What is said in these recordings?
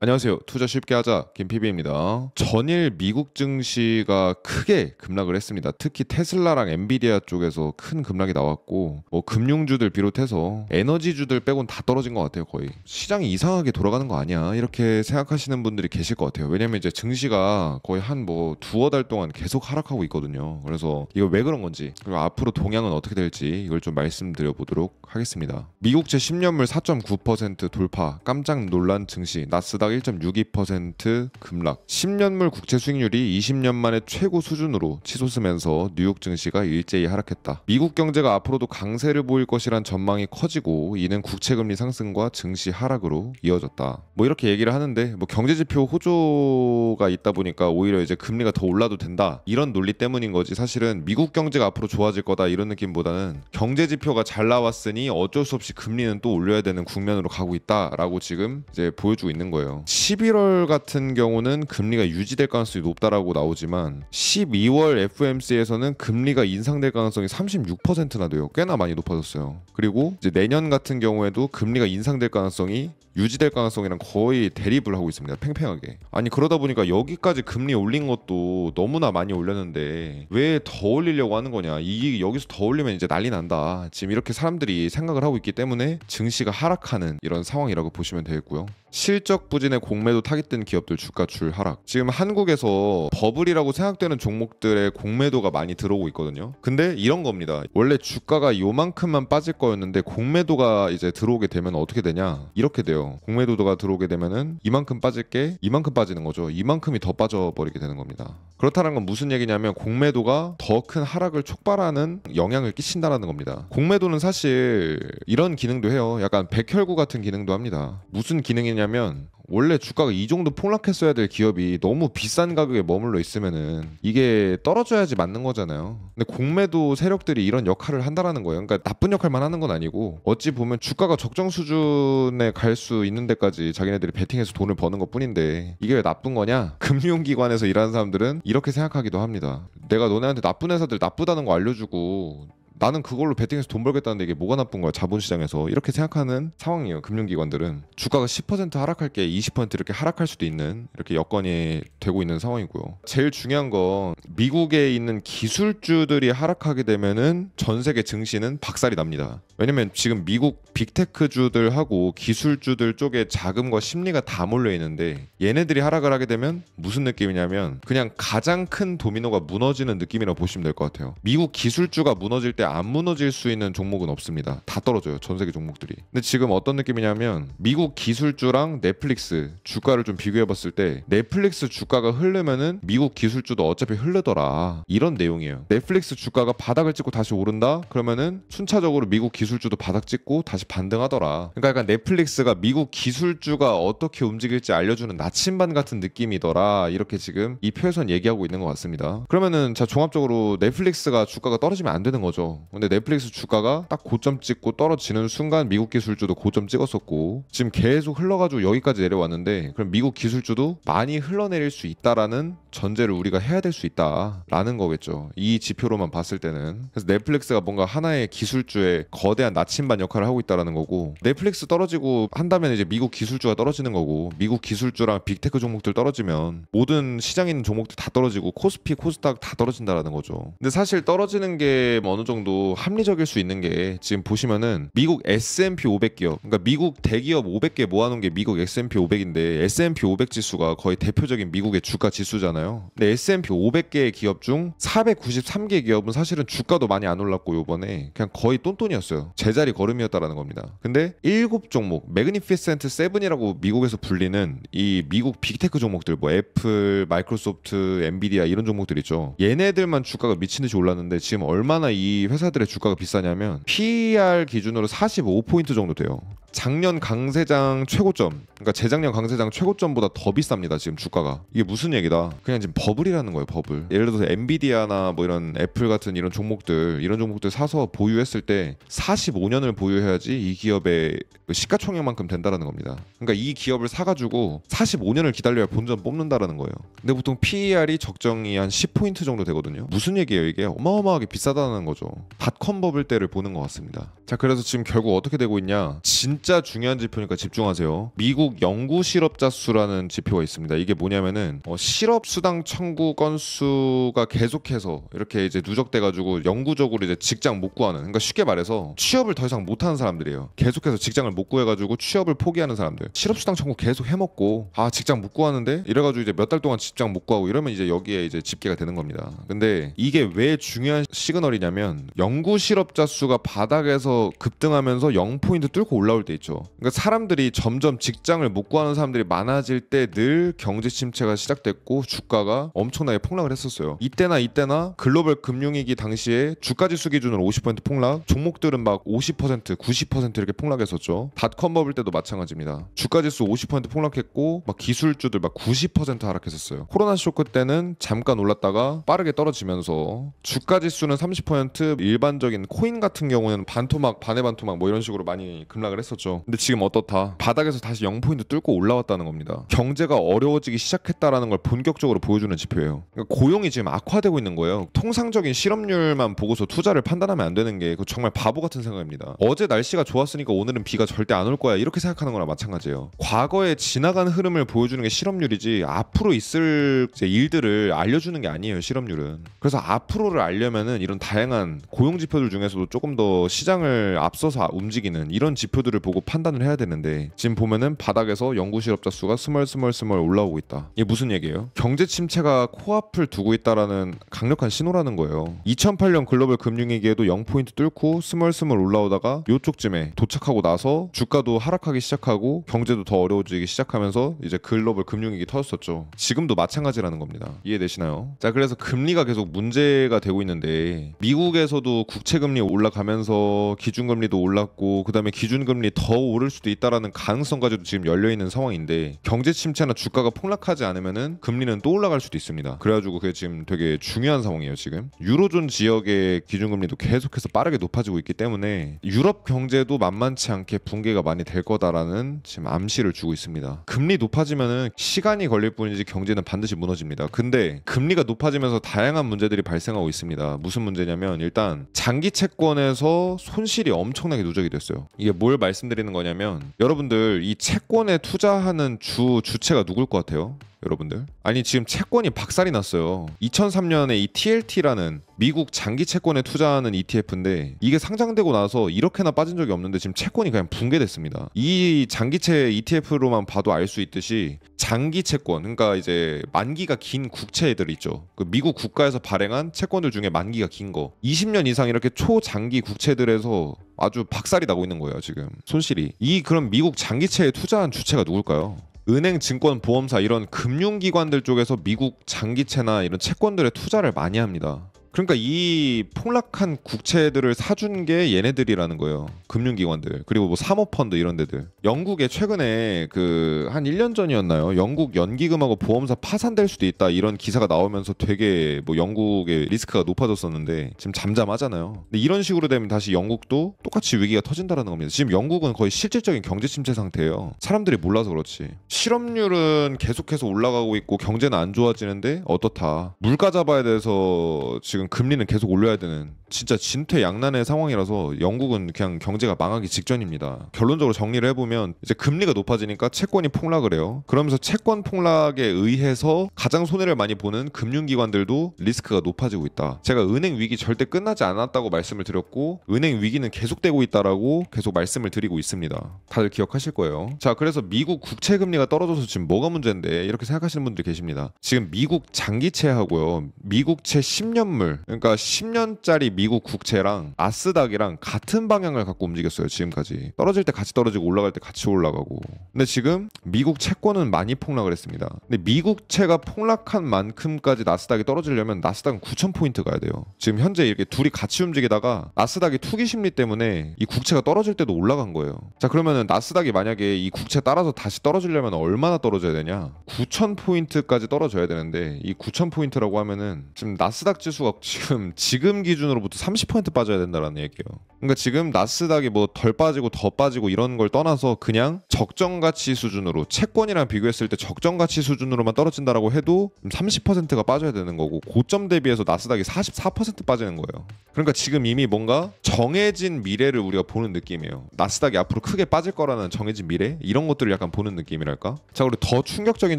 안녕하세요. 투자 쉽게 하자 김PB입니다. 전일 미국 증시가 크게 급락을 했습니다. 특히 테슬라랑 엔비디아 쪽에서 큰 급락이 나왔고 뭐 금융주들 비롯해서 에너지주들 빼곤 다 떨어진 것 같아요. 거의 시장이 이상하게 돌아가는 거 아니야? 이렇게 생각하시는 분들이 계실 것 같아요. 왜냐면 이제 증시가 거의 한 뭐 두어 달 동안 계속 하락하고 있거든요. 그래서 이거 왜 그런 건지 그리고 앞으로 동향은 어떻게 될지 이걸 좀 말씀드려 보도록 하겠습니다. 미국 제 10년물 4.9% 돌파 깜짝 놀란 증시 나스닥 1.62% 급락. 10년물 국채 수익률이 20년 만에 최고 수준으로 치솟으면서 뉴욕 증시가 일제히 하락했다. 미국 경제가 앞으로도 강세를 보일 것이란 전망이 커지고 이는 국채 금리 상승과 증시 하락으로 이어졌다. 뭐 이렇게 얘기를 하는데 뭐 경제 지표 호조가 있다 보니까 오히려 이제 금리가 더 올라도 된다. 이런 논리 때문인 거지. 사실은 미국 경제가 앞으로 좋아질 거다 이런 느낌보다는 경제 지표가 잘 나왔으니 어쩔 수 없이 금리는 또 올려야 되는 국면으로 가고 있다라고 지금 이제 보여주고 있는 거예요. 11월 같은 경우는 금리가 유지될 가능성이 높다라고 나오지만 12월 FMC에서는 금리가 인상될 가능성이 36%나 돼요. 꽤나 많이 높아졌어요. 그리고 이제 내년 같은 경우에도 금리가 인상될 가능성이 유지될 가능성이랑 거의 대립을 하고 있습니다. 팽팽하게. 아니 그러다 보니까 여기까지 금리 올린 것도 너무나 많이 올렸는데 왜 더 올리려고 하는 거냐? 이 여기서 더 올리면 이제 난리 난다. 지금 이렇게 사람들이 생각을 하고 있기 때문에 증시가 하락하는 이런 상황이라고 보시면 되겠고요. 실적 부진에 공매도 타깃된 기업들 주가 줄 하락. 지금 한국에서 버블이라고 생각되는 종목들의 공매도가 많이 들어오고 있거든요. 근데 이런 겁니다. 원래 주가가 요만큼만 빠질 거였는데 공매도가 이제 들어오게 되면 어떻게 되냐? 이렇게 돼요. 공매도가 그렇죠. 들어오게 되면은 이만큼 빠질 게 이만큼 빠지는 거죠. 이만큼이 더 빠져버리게 되는 겁니다. 그렇다는 건 무슨 얘기냐면 공매도가 더 큰 하락을 촉발하는 영향을 끼친다라는 겁니다. 공매도는 사실 이런 기능도 해요. 약간 백혈구 같은 기능도 합니다. 무슨 기능이냐면 원래 주가가 이 정도 폭락했어야 될 기업이 너무 비싼 가격에 머물러 있으면은 이게 떨어져야지 맞는 거잖아요. 근데 공매도 세력들이 이런 역할을 한다라는 거예요. 그러니까 나쁜 역할만 하는 건 아니고 어찌 보면 주가가 적정 수준에 갈 수 있는 데까지 자기네들이 베팅해서 돈을 버는 것 뿐인데 이게 왜 나쁜 거냐? 금융기관에서 일하는 사람들은 이렇게 생각하기도 합니다. 내가 너네한테 나쁜 회사들 나쁘다는 거 알려주고 나는 그걸로 베팅해서 돈 벌겠다는데 이게 뭐가 나쁜 거야 자본시장에서 이렇게 생각하는 상황이에요 금융기관들은 주가가 10% 하락할 게 20% 이렇게 하락할 수도 있는 이렇게 여건이 되고 있는 상황이고요 제일 중요한 건 미국에 있는 기술주들이 하락하게 되면은 전 세계 증시는 박살이 납니다 왜냐면 지금 미국 빅테크주들하고 기술주들 쪽에 자금과 심리가 다 몰려 있는데 얘네들이 하락을 하게 되면 무슨 느낌이냐면 그냥 가장 큰 도미노가 무너지는 느낌이라고 보시면 될 것 같아요 미국 기술주가 무너질 때 절안 무너질 수 있는 종목은 없습니다. 다 떨어져요. 전 세계 종목들이. 근데 지금 어떤 느낌이냐면 미국 기술주랑 넷플릭스 주가를 좀 비교해 봤을 때 넷플릭스 주가가 흐르면은 미국 기술주도 어차피 흐르더라. 이런 내용이에요. 넷플릭스 주가가 바닥을 찍고 다시 오른다. 그러면은 순차적으로 미국 기술주도 바닥 찍고 다시 반등하더라. 그러니까 약간 넷플릭스가 미국 기술주가 어떻게 움직일지 알려주는 나침반 같은 느낌이더라. 이렇게 지금 이 표에선 얘기하고 있는 것 같습니다. 그러면은 자 종합적으로 넷플릭스가 주가가 떨어지면 안 되는 거죠. 근데 넷플릭스 주가가 딱 고점 찍고 떨어지는 순간 미국 기술주도 고점 찍었었고 지금 계속 흘러가지고 여기까지 내려왔는데 그럼 미국 기술주도 많이 흘러내릴 수 있다라는 전제를 우리가 해야 될 수 있다라는 거겠죠. 이 지표로만 봤을 때는 그래서 넷플릭스가 뭔가 하나의 기술주의 거대한 나침반 역할을 하고 있다라는 거고 넷플릭스 떨어지고 한다면 이제 미국 기술주가 떨어지는 거고 미국 기술주랑 빅테크 종목들 떨어지면 모든 시장에 있는 종목들 다 떨어지고 코스피, 코스닥 다 떨어진다라는 거죠. 근데 사실 떨어지는 게 뭐 어느 정도 합리적일 수 있는 게 지금 보시면은 미국 S&P 500기업 그러니까 미국 대기업 500개 모아놓은 게 미국 S&P 500인데 S&P 500 지수가 거의 대표적인 미국의 주가 지수잖아요. 있잖아요. 근데 S&P 500개의 기업 중 493개 기업은 사실은 주가도 많이 안 올랐고 요번에 그냥 거의 똔똔이었어요. 제자리 걸음이었다라는 겁니다. 근데 7종목, 매그니피센트 7이라고 미국에서 불리는 이 미국 빅테크 종목들 뭐 애플, 마이크로소프트, 엔비디아 이런 종목들 있죠. 얘네들만 주가가 미친 듯이 올랐는데 지금 얼마나 이 회사들의 주가가 비싸냐면 PER 기준으로 45포인트 정도 돼요. 작년 강세장 최고점 그러니까 재작년 강세장 최고점보다 더 비쌉니다. 지금 주가가. 이게 무슨 얘기다. 그냥 지금 버블이라는 거예요. 버블. 예를 들어서 엔비디아나 뭐 이런 애플 같은 이런 종목들 이런 종목들 사서 보유했을 때 45년을 보유해야지 이 기업의 그 시가총액만큼 된다라는 겁니다. 그러니까 이 기업을 사가지고 45년을 기다려야 본전 뽑는다라는 거예요. 근데 보통 PER이 적정이 한 10포인트 정도 되거든요. 무슨 얘기예요? 이게 어마어마하게 비싸다는 거죠. 닷컴 버블 때를 보는 것 같습니다. 자 그래서 지금 결국 어떻게 되고 있냐? 진짜 중요한 지표니까 집중하세요. 미국 한국 연구 실업자 수라는 지표가 있습니다. 이게 뭐냐면은 어, 실업 수당 청구 건수가 계속해서 이렇게 이제 누적돼 가지고 영구적으로 이제 직장 못 구하는 그러니까 쉽게 말해서 취업을 더 이상 못 하는 사람들이에요. 계속해서 직장을 못 구해 가지고 취업을 포기하는 사람들. 실업 수당 청구 계속 해 먹고 아, 직장 못 구하는데 이래 가지고 이제 몇 달 동안 직장 못 구하고 이러면 이제 여기에 이제 집계가 되는 겁니다. 근데 이게 왜 중요한 시그널이냐면 연구 실업자 수가 바닥에서 급등하면서 0포인트 뚫고 올라올 때 있죠. 그러니까 사람들이 점점 직장 직장을 못 구하는 사람들이 많아질 때 늘 경제 침체가 시작됐고 주가가 엄청나게 폭락을 했었어요. 이때나 이때나 글로벌 금융위기 당시에 주가 지수 기준으로 50% 폭락, 종목들은 막 50%, 90% 이렇게 폭락했었죠. 닷컴 버블 때도 마찬가지입니다. 주가 지수 50% 폭락했고 막 기술주들 막 90% 하락했었어요. 코로나 쇼크 때는 잠깐 올랐다가 빠르게 떨어지면서 주가 지수는 30% 일반적인 코인 같은 경우는 반토막, 반의 반토막 뭐 이런 식으로 많이 급락을 했었죠. 근데 지금 어떻다? 바닥에서 다시 0% 0포인트 뚫고 올라왔다는 겁니다. 경제가 어려워지기 시작했다라는 걸 본격적으로 보여주는 지표예요. 그러니까 고용이 지금 악화되고 있는 거예요. 통상적인 실업률만 보고서 투자를 판단하면 안 되는 게 정말 바보 같은 생각입니다. 어제 날씨가 좋았으니까 오늘은 비가 절대 안 올 거야 이렇게 생각하는 거랑 마찬가지예요. 과거에 지나간 흐름을 보여주는 게 실업률이지 앞으로 있을 일들을 알려주는 게 아니에요. 실업률은. 그래서 앞으로를 알려면은 이런 다양한 고용 지표들 중에서도 조금 더 시장을 앞서서 움직이는 이런 지표들을 보고 판단을 해야 되는데 지금 보면은 바 바닥에서 연구 실업자 수가 스멀스멀스멀 올라오고 있다. 이게 무슨 얘기예요? 경제 침체가 코앞을 두고 있다라는 강력한 신호라는 거예요. 2008년 글로벌 금융위기에도 0포인트 뚫고 스멀스멀 올라오다가 요쪽쯤에 도착하고 나서 주가도 하락하기 시작하고 경제도 더 어려워지기 시작하면서 이제 글로벌 금융위기 터졌었죠. 지금도 마찬가지라는 겁니다. 이해되시나요? 자, 그래서 금리가 계속 문제가 되고 있는데 미국에서도 국채 금리 올라가면서 기준금리도 올랐고 그다음에 기준금리 더 오를 수도 있다라는 가능성까지도 지금 지금 열려 있는 상황인데 경제 침체나 주가가 폭락하지 않으면은 금리는 또 올라갈 수도 있습니다. 그래가지고 그게 지금 되게 중요한 상황이에요. 지금 유로존 지역의 기준금리도 계속해서 빠르게 높아지고 있기 때문에 유럽 경제도 만만치 않게 붕괴가 많이 될 거다라는 지금 암시를 주고 있습니다. 금리 높아지면은 시간이 걸릴 뿐이지 경제는 반드시 무너집니다. 근데 금리가 높아지면서 다양한 문제들이 발생하고 있습니다. 무슨 문제냐면 일단 장기 채권에서 손실이 엄청나게 누적이 됐어요. 이게 뭘 말씀드리는 거냐면 여러분들 이 채권 채권에 투자하는 주 주체가 누굴 것 같아요? 여러분들. 아니 지금 채권이 박살이 났어요. 2003년에 이 TLT라는 미국 장기 채권에 투자하는 ETF인데 이게 상장되고 나서 이렇게나 빠진 적이 없는데 지금 채권이 그냥 붕괴됐습니다. 이 장기채 ETF로만 봐도 알 수 있듯이 장기 채권 그러니까 이제 만기가 긴 국채들 있죠. 그 미국 국가에서 발행한 채권들 중에 만기가 긴 거. 20년 이상 이렇게 초장기 국채들에서 아주 박살이 나고 있는 거예요, 지금. 손실이. 이 그럼 미국 장기채에 투자한 주체가 누굴까요? 은행, 증권, 보험사 이런 금융기관들 쪽에서 미국 장기채나 이런 채권들에 투자를 많이 합니다. 그러니까 이 폭락한 국채들을 사준 게 얘네들이라는 거예요. 금융기관들 그리고 뭐 사모펀드 이런 데들. 영국에 최근에 그 한 1년 전이었나요? 영국 연기금하고 보험사 파산될 수도 있다 이런 기사가 나오면서 되게 뭐 영국의 리스크가 높아졌었는데 지금 잠잠하잖아요. 근데 이런 식으로 되면 다시 영국도 똑같이 위기가 터진다라는 겁니다. 지금 영국은 거의 실질적인 경제 침체 상태예요. 사람들이 몰라서 그렇지. 실업률은 계속해서 올라가고 있고 경제는 안 좋아지는데 어떻다. 물가 잡아야 돼서 지금 지금 금리는 계속 올려야 되는 진짜 진퇴양난의 상황이라서 영국은 그냥 경제가 망하기 직전입니다. 결론적으로 정리를 해보면 이제 금리가 높아지니까 채권이 폭락을 해요. 그러면서 채권 폭락에 의해서 가장 손해를 많이 보는 금융기관들도 리스크가 높아지고 있다. 제가 은행 위기 절대 끝나지 않았다고 말씀을 드렸고 은행 위기는 계속되고 있다라고 계속 말씀을 드리고 있습니다. 다들 기억하실 거예요. 자 그래서 미국 국채 금리가 떨어져서 지금 뭐가 문제인데 이렇게 생각하시는 분들 계십니다. 지금 미국 장기채하고요. 미국채 10년물 그러니까 10년짜리 미 미국 국채랑 아스닥이랑 같은 방향을 갖고 움직였어요 지금까지 떨어질 때 같이 떨어지고 올라갈 때 같이 올라가고 근데 지금 미국 채권은 많이 폭락을 했습니다 근데 미국채가 폭락한 만큼까지 나스닥이 떨어지려면 나스닥은 9,000포인트 가야 돼요 지금 현재 이렇게 둘이 같이 움직이다가 나스닥이 투기 심리 때문에 이 국채가 떨어질 때도 올라간 거예요 자 그러면은 나스닥이 만약에 이 국채 따라서 다시 떨어지려면 얼마나 떨어져야 되냐 9,000포인트까지 떨어져야 되는데 이 9,000포인트라고 하면은 지금 나스닥 지수가 지금 지금 기준으로부터 지금30% 빠져야 된다라는 얘기예요. 그러니까 지금 나스닥이 뭐 덜 빠지고 더 빠지고 이런 걸 떠나서 그냥 적정 가치 수준으로 채권이랑 비교했을 때 적정 가치 수준으로만 떨어진다라고 해도 30%가 빠져야 되는 거고 고점 대비해서 나스닥이 44% 빠지는 거예요. 그러니까 지금 이미 뭔가 정해진 미래를 우리가 보는 느낌이에요. 나스닥이 앞으로 크게 빠질 거라는 정해진 미래 이런 것들을 약간 보는 느낌이랄까? 자, 그리고 더 충격적인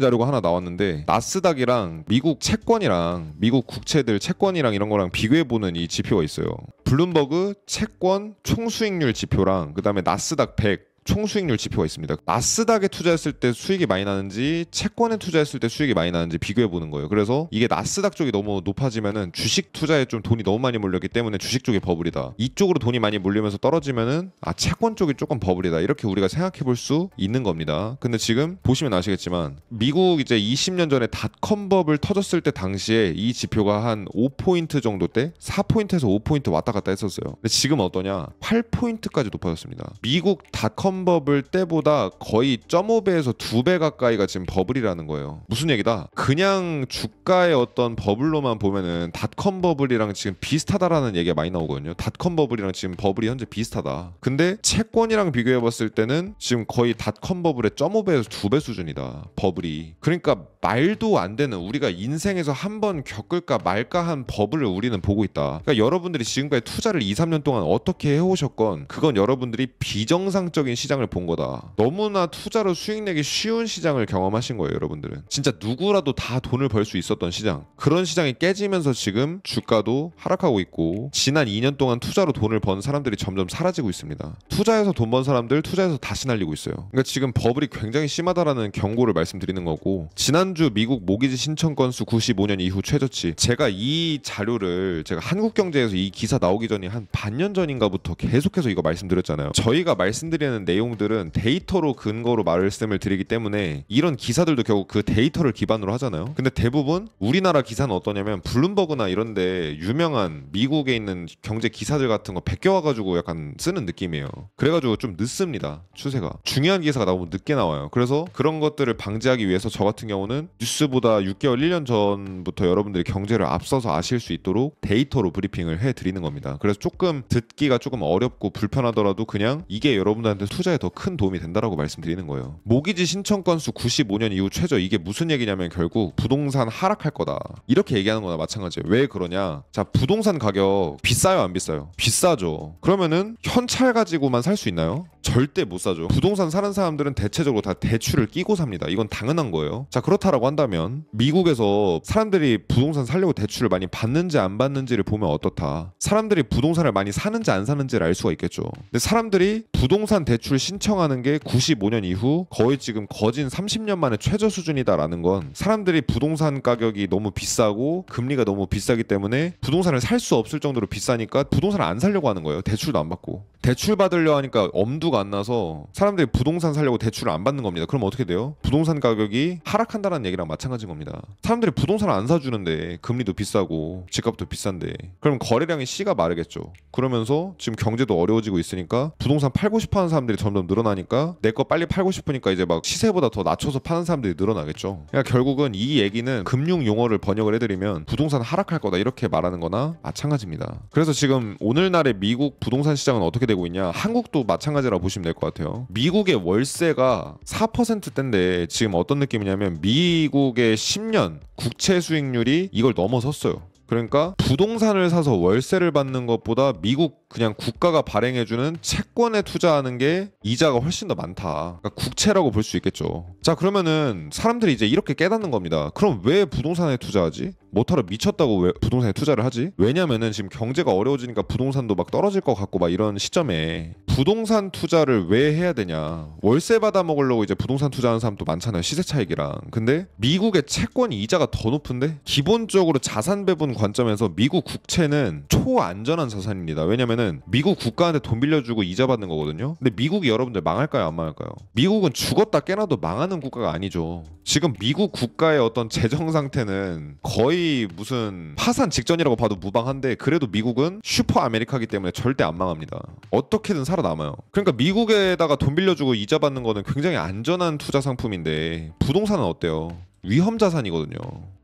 자료가 하나 나왔는데 나스닥이랑 미국 채권이랑 미국 국채들 채권이랑 이런 거랑 비교해 보는 이 지표 지표가 있어요. 블룸버그 채권 총수익률 지표랑 그다음에 나스닥 100 총수익률 지표가 있습니다. 나스닥에 투자했을 때 수익이 많이 나는지 채권에 투자했을 때 수익이 많이 나는지 비교해 보는 거예요. 그래서 이게 나스닥 쪽이 너무 높아지면은 주식 투자에 좀 돈이 너무 많이 몰렸기 때문에 주식 쪽이 버블이다. 이쪽으로 돈이 많이 몰리면서 떨어지면은 아 채권 쪽이 조금 버블이다. 이렇게 우리가 생각해 볼 수 있는 겁니다. 근데 지금 보시면 아시겠지만 미국 이제 20년 전에 닷컴 버블 터졌을 때 당시에 이 지표가 한 5포인트 정도 때 4포인트에서 5포인트 왔다 갔다 했었어요. 근데 지금 어떠냐? 8포인트까지 높아졌습니다. 미국 닷컴 이전 버블 때보다 거의 0.5배에서 2배 가까이가 지금 버블이라는 거예요. 무슨 얘기다? 그냥 주가의 어떤 버블로만 보면은 닷컴 버블이랑 지금 비슷하다라는 얘기가 많이 나오거든요. 닷컴 버블이랑 지금 버블이 현재 비슷하다. 근데 채권이랑 비교해 봤을 때는 지금 거의 닷컴 버블의 0.5배에서 2배 수준이다. 버블이. 그러니까 말도 안 되는 우리가 인생에서 한번 겪을까 말까 한 버블을 우리는 보고 있다. 그러니까 여러분들이 지금까지 투자를 2, 3년 동안 어떻게 해오셨건 그건 여러분들이 비정상적인 시 시장을 본 거다. 너무나 투자로 수익 내기 쉬운 시장을 경험하신 거예요, 여러분들은. 진짜 누구라도 다 돈을 벌 수 있었던 시장. 그런 시장이 깨지면서 지금 주가도 하락하고 있고 지난 2년 동안 투자로 돈을 번 사람들이 점점 사라지고 있습니다. 투자해서 돈 번 사람들 투자해서 다시 날리고 있어요. 그러니까 지금 버블이 굉장히 심하다라는 경고를 말씀드리는 거고 지난주 미국 모기지 신청 건수 95년 이후 최저치. 제가 이 자료를 제가 한국경제에서 이 기사 나오기 전에 한 반년 전인가부터 계속해서 이거 말씀드렸잖아요. 저희가 말씀드리는 내 내용들은 데이터로 근거로 말씀을 드리기 때문에 이런 기사들도 결국 그 데이터를 기반으로 하잖아요. 근데 대부분 우리나라 기사는 어떠냐면 블룸버그나 이런데 유명한 미국에 있는 경제 기사들 같은 거 베껴와가지고 약간 쓰는 느낌이에요. 그래가지고 좀 늦습니다. 추세가 중요한 기사가 나오면 늦게 나와요. 그래서 그런 것들을 방지하기 위해서 저 같은 경우는 뉴스보다 6개월, 1년 전부터 여러분들이 경제를 앞서서 아실 수 있도록 데이터로 브리핑을 해드리는 겁니다. 그래서 조금 듣기가 조금 어렵고 불편하더라도 그냥 이게 여러분들한테 투자 투자에 더큰 도움이 된다라고 말씀드리는 거예요. 모기지 신청 건수 95년 이후 최저 이게 무슨 얘기냐면 결국 부동산 하락할 거다. 이렇게 얘기하는 거나 마찬가지예요. 왜 그러냐? 자, 부동산 가격 비싸요, 안 비싸요? 비싸죠. 그러면은 현찰 가지고만 살 수 있나요? 절대 못 사죠. 부동산 사는 사람들은 대체적으로 다 대출을 끼고 삽니다. 이건 당연한 거예요. 자 그렇다라고 한다면 미국에서 사람들이 부동산 살려고 대출을 많이 받는지 안 받는지를 보면 어떻다. 사람들이 부동산을 많이 사는지 안 사는지를 알 수가 있겠죠. 근데 사람들이 부동산 대출 신청하는 게 95년 이후 거의 지금 거진 30년 만에 최저 수준이다라는 건 사람들이 부동산 가격이 너무 비싸고 금리가 너무 비싸기 때문에 부동산을 살 수 없을 정도로 비싸니까 부동산을 안 살려고 하는 거예요. 대출도 안 받고 대출 받으려 하니까 엄두가 신고가 안 나서 사람들이 부동산 살려고 대출을 안 받는 겁니다. 그럼 어떻게 돼요? 부동산 가격이 하락한다는 얘기랑 마찬가지인 겁니다. 사람들이 부동산을 안 사주는데 금리도 비싸고 집값도 비싼데 그럼 거래량이 씨가 마르겠죠. 그러면서 지금 경제도 어려워지고 있으니까 부동산 팔고 싶어하는 사람들이 점점 늘어나니까 내 거 빨리 팔고 싶으니까 이제 막 시세보다 더 낮춰서 파는 사람들이 늘어나겠죠. 그러니까 결국은 이 얘기는 금융 용어를 번역을 해드리면 부동산 하락할 거다 이렇게 말하는 거나 마찬가지입니다. 그래서 지금 오늘날의 미국 부동산 시장은 어떻게 되고 있냐? 한국도 마찬가지라고 보시면 될 것 같아요. 미국의 월세가 4%대인데 지금 어떤 느낌이냐면 미국의 10년 국채 수익률이 이걸 넘어섰어요. 그러니까 부동산을 사서 월세를 받는 것보다 미국 그냥 국가가 발행해주는 채권에 투자하는 게 이자가 훨씬 더 많다. 그러니까 국채라고 볼 수 있겠죠. 자 그러면은 사람들이 이제 이렇게 깨닫는 겁니다. 그럼 왜 부동산에 투자하지? 못하러 미쳤다고 왜 부동산에 투자를 하지? 왜냐면은 지금 경제가 어려워지니까 부동산도 막 떨어질 것 같고 막 이런 시점에 부동산 투자를 왜 해야 되냐? 월세 받아 먹으려고 이제 부동산 투자하는 사람도 많잖아요. 시세 차익이랑. 근데 미국의 채권 이자가 더 높은데 기본적으로 자산 배분 관점에서 미국 국채는 초안전한 자산입니다. 왜냐면은 미국 국가한테 돈 빌려주고 이자 받는 거거든요. 근데 미국이 여러분들 망할까요? 안 망할까요? 미국은 죽었다 깨나도 망하는 국가가 아니죠. 지금 미국 국가의 어떤 재정 상태는 거의 거 무슨 파산 직전이라고 봐도 무방한데 그래도 미국은 슈퍼 아메리카기 때문에 절대 안 망합니다. 어떻게든 살아남아요. 그러니까 미국에다가 돈 빌려주고 이자 받는 거는 굉장히 안전한 투자 상품인데 부동산은 어때요? 위험 자산이거든요.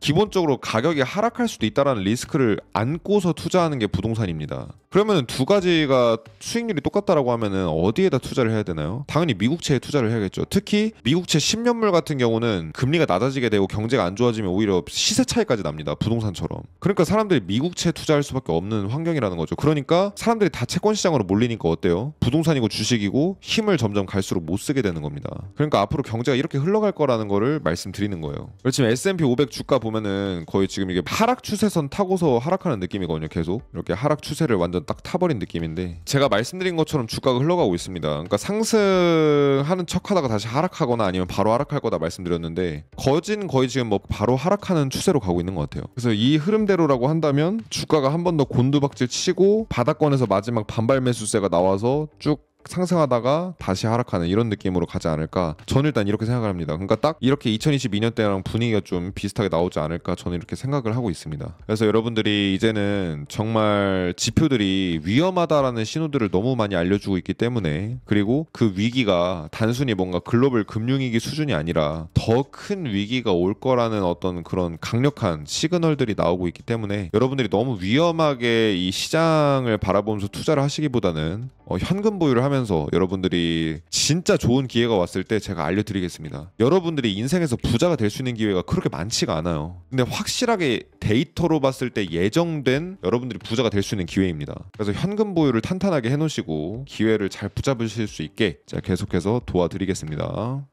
기본적으로 가격이 하락할 수도 있다라는 리스크를 안고서 투자하는 게 부동산입니다. 그러면 두 가지가 수익률이 똑같다라고 하면 어디에다 투자를 해야 되나요? 당연히 미국채에 투자를 해야겠죠. 특히 미국채 10년물 같은 경우는 금리가 낮아지게 되고 경제가 안 좋아지면 오히려 시세 차이까지 납니다. 부동산처럼. 그러니까 사람들이 미국채 에 투자할 수밖에 없는 환경이라는 거죠. 그러니까 사람들이 다 채권 시장으로 몰리니까 어때요? 부동산이고 주식이고 힘을 점점 갈수록 못 쓰게 되는 겁니다. 그러니까 앞으로 경제가 이렇게 흘러갈 거라는 거를 말씀드리는 거예요. 지금 S&P 500 주가 보면 보면은 거의 지금 이게 하락 추세선 타고서 하락하는 느낌이거든요. 계속 이렇게 하락 추세를 완전 딱 타버린 느낌인데 제가 말씀드린 것처럼 주가가 흘러가고 있습니다. 그러니까 상승하는 척하다가 다시 하락하거나 아니면 바로 하락할 거다 말씀드렸는데 거진 거의 지금 뭐 바로 하락하는 추세로 가고 있는 것 같아요. 그래서 이 흐름대로라고 한다면 주가가 한 번 더 곤두박질 치고 바닥권에서 마지막 반발 매수세가 나와서 쭉 상승하다가 다시 하락하는 이런 느낌으로 가지 않을까 저는 일단 이렇게 생각을 합니다 그러니까 딱 이렇게 2022년 때랑 분위기가 좀 비슷하게 나오지 않을까 저는 이렇게 생각을 하고 있습니다 그래서 여러분들이 이제는 정말 지표들이 위험하다라는 신호들을 너무 많이 알려주고 있기 때문에 그리고 그 위기가 단순히 뭔가 글로벌 금융위기 수준이 아니라 더 큰 위기가 올 거라는 어떤 그런 강력한 시그널들이 나오고 있기 때문에 여러분들이 너무 위험하게 이 시장을 바라보면서 투자를 하시기보다는 어 현금 보유를 하면 하면서 여러분들이 진짜 좋은 기회가 왔을 때 제가 알려드리겠습니다. 여러분들이 인생에서 부자가 될 수 있는 기회가 그렇게 많지가 않아요. 근데 확실하게 데이터로 봤을 때 예정된 여러분들이 부자가 될 수 있는 기회입니다. 그래서 현금 보유를 탄탄하게 해놓으시고 기회를 잘 붙잡으실 수 있게 제가 계속해서 도와드리겠습니다.